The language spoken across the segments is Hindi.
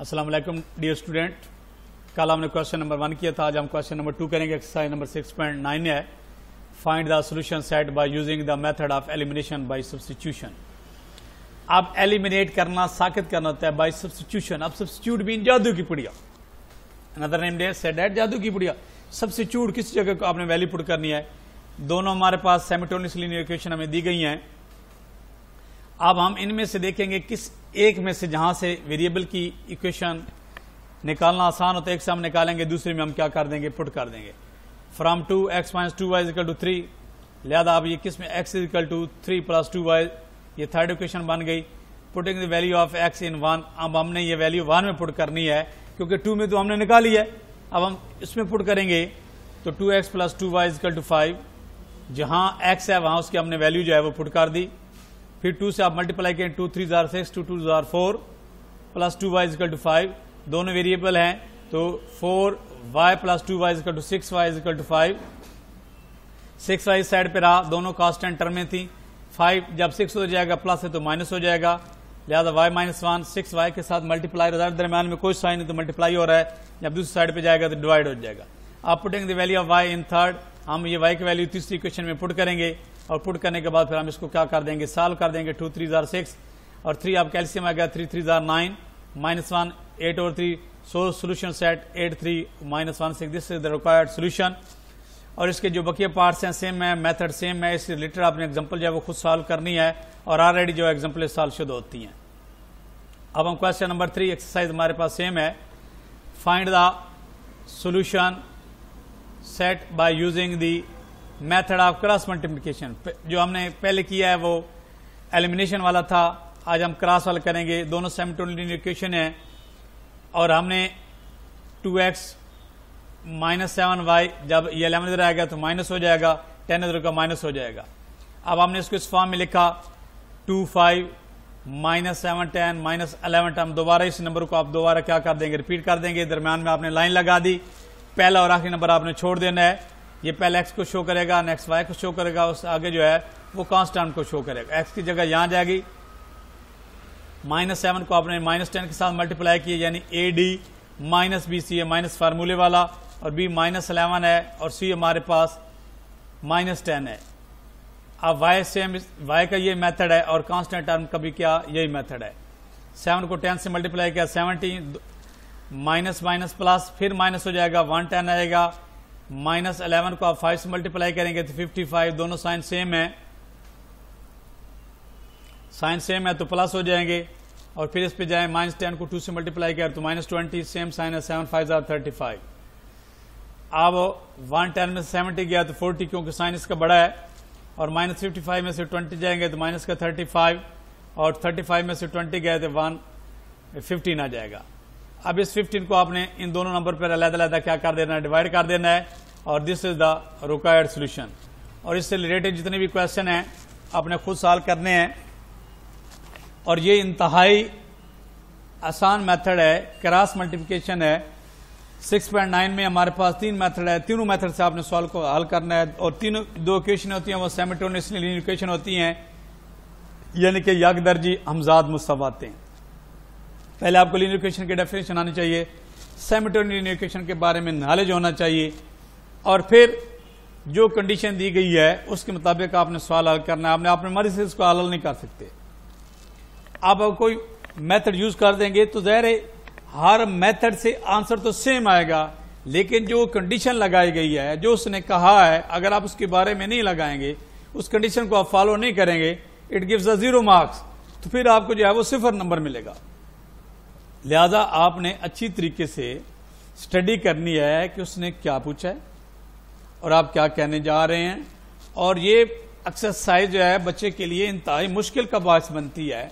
असलम डियर स्टूडेंट कल हमने क्वेश्चन नंबर वन किया था आज हम क्वेश्चन नंबर टू करेंगे exercise number six point nine है find the solution set by using the method of elimination by substitution अब एलिमिनेट करना साकित करना होता है बाय सब्सटीट्यूशन अब सब्सटीट्यूट बीन जादू की पुड़िया अनदर नेम डे सेट डेट जादू की पुड़िया सब्सटीट्यूट किस जगह को आपने वैल्यू पुट करनी है दोनों हमारे पास सेमिटोनिस इक्वेशन हमें दी गई हैं अब हम इनमें से देखेंगे किस एक में से जहां से वेरिएबल की इक्वेशन निकालना आसान होता है एक से हम निकालेंगे दूसरे में हम क्या कर देंगे पुट कर देंगे from two x minus two y equal to three लिहाजा आप ये किस में x equal to three plus two y ये थर्ड इक्वेशन बन गई putting the value of x in one अब हमने ये वैल्यू वन में पुट करनी है क्योंकि टू में तो हमने निकाली है अब हम इसमें पुट करेंगे तो two x plus two y equal to five जहां एक्स है वहां उसकी हमने वैल्यू जो है वो पुट कर दी फिर टू से आप मल्टीप्लाई करें टू थ्री जार सिक्स टू टू जार four plus two y equal to five दोनों वेरिएबल हैं तो four y plus two y equal two six y equal to five six y side पे रहा दोनों कॉन्स्टेंट टर्म में थी फाइव जब सिक्स हो जाएगा प्लस है तो माइनस हो जाएगा लिहाजा y minus one six y के साथ मल्टीप्लाई दरम्यान दरमियान में कोई साइन है तो मल्टीप्लाई हो रहा है जब दूसरी साइड पे जाएगा तो डिवाइड हो जाएगा आप putting the value of y in third हम ये वाई की वैल्यू तीसरी क्वेश्चन में पुट करेंगे और पुट करने के बाद फिर हम इसको क्या कर देंगे साल कर देंगे टू थ्री जार सिक्स और थ्री आप कैल्शियम आ गया थ्री थ्री जार नाइन माइनस वन एट और three so solution set eight three minus one six this is the required solution और इसके जो बकिया पार्ट्स हैं सेम है मेथड सेम है इससे रिलेटेड आपने एग्जाम्पल जो है वो खुद सॉल्व करनी है और ऑलरेडी जो एग्जाम्पल सॉल्व शुद्ध होती हैं अब हम क्वेश्चन नंबर थ्री एक्सरसाइज हमारे पास सेम है find the solution set by using the method of cross multiplication जो हमने पहले किया है वो एलिमिनेशन वाला था आज हम क्रॉस वाला करेंगे दोनों सेमटोनियन इक्वेशन है और हमने 2x x minus seven Y जब ये अलेवन इधर आएगा तो माइनस हो जाएगा टेन इधर का माइनस हो जाएगा अब हमने इसको इस फॉर्म में लिखा two five minus seven ten minus eleven हम दोबारा इस नंबर को आप दोबारा क्या कर देंगे रिपीट कर देंगे दरम्यान में आपने लाइन लगा दी पहला और आखिरी नंबर आपने छोड़ देना है ये पहले एक्स को शो करेगा नेक्स्ट वाई को शो करेगा उस आगे जो है वो कांस्टेंट को शो करेगा एक्स की जगह यहां जाएगी माइनस सेवन को आपने माइनस टेन के साथ मल्टीप्लाई किया यानी A D minus B C है माइनस फार्मूले वाला और बी माइनस अलेवन है और सी हमारे पास माइनस टेन है अब वाई सेम वाई का ये मेथड है और कांस्टेंट टर्म का भी क्या यही मेथड है सेवन को टेन से मल्टीप्लाई किया सेवनटीन माइनस माइनस प्लस फिर माइनस हो जाएगा वन टेन आएगा माइनस अलेवन को आप फाइव से मल्टीप्लाई करेंगे तो फिफ्टी फाइव दोनों साइन सेम है साइन सेम है तो प्लस हो जाएंगे और फिर इस पे जाए माइनस टेन को टू से मल्टीप्लाई किया तो माइनस ट्वेंटी सेम साइन है सेवन फाइव जार थर्टी फाइव अब वन टेन में सेवेंटी गया तो फोर्टी क्योंकि साइन इसका बड़ा है और माइनस फिफ्टी फाइव में से ट्वेंटी जाएंगे तो माइनस का थर्टी फाइव और थर्टी फाइव में से ट्वेंटी गए तो वन फिफ्टीन आ जाएगा अब इस 15 को आपने इन दोनों नंबर पर अलग-अलग क्या कर देना है डिवाइड कर देना है और this is the required solution और इससे रिलेटेड जितने भी क्वेश्चन हैं आपने खुद सॉल्व करने हैं और ये इंतहाई आसान मेथड है क्रॉस मल्टीप्लिकेशन है 6.9 में हमारे पास तीन मेथड है तीनों मेथड से आपने सॉल्व को हल करना है और तीनों दो क्वेश्चन होती हैं वो सेमेटोनियसली होती हैं यानी कि यकदर्जी हमजाद मुस्तवाते हैं पहले आपको लीनियर इक्वेशन के डेफिनेशन आनी चाहिए सेमेटोन लीनियर इक्वेशन के बारे में नॉलेज होना चाहिए और फिर जो कंडीशन दी गई है उसके मुताबिक आपने सवाल हल करना है आपने अपने मर्जी से इसको हल नहीं कर सकते आप अगर कोई मेथड यूज कर देंगे तो जहर हर मेथड से आंसर तो सेम आएगा लेकिन जो कंडीशन लगाई गई है जो उसने कहा है अगर आप उसके बारे में नहीं लगाएंगे उस कंडीशन को आप फॉलो नहीं करेंगे it gives a zero marks तो फिर आपको जो है वो सिफर नंबर मिलेगा लिहाजा आपने अच्छी तरीके से स्टडी करनी है कि उसने क्या पूछा है और आप क्या कहने जा रहे हैं और ये एक्सरसाइज जो है बच्चे के लिए इंतहाई मुश्किल का बास बनती है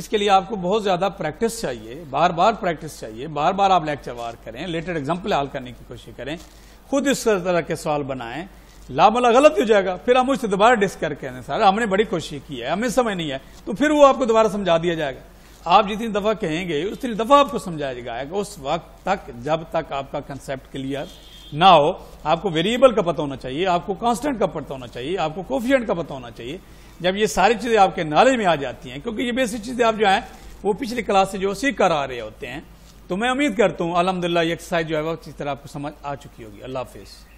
इसके लिए आपको बहुत ज्यादा प्रैक्टिस चाहिए बार बार प्रैक्टिस चाहिए बार बार आप लेक्चर वार करें लेटेड एग्जाम्पल हल करने की कोशिश करें खुद इस तरह के सवाल बनाएं लामला गलत हो जाएगा फिर हम उससे दोबारा डिस्कर करें सर हमने बड़ी कोशिश की है हमें समय नहीं है तो फिर वो आपको दोबारा समझा दिया जाएगा आप जितनी दफा कहेंगे उतनी दफा आपको समझाया जाएगा उस वक्त तक जब तक आपका कंसेप्ट क्लियर ना हो आपको वेरिएबल का पता होना चाहिए आपको कांस्टेंट का पता होना चाहिए आपको कोफिशिएंट का पता होना चाहिए जब ये सारी चीजें आपके नॉलेज में आ जाती हैं क्योंकि ये बेसिक चीजें आप जो है वो पिछली क्लास से जो सीख कर आ रहे होते हैं तो मैं उम्मीद करता हूँ अलहमदिल्ला एक्सरसाइज जो है वो इस तरह आपको समझ आ चुकी होगी अल्लाह हाफिज़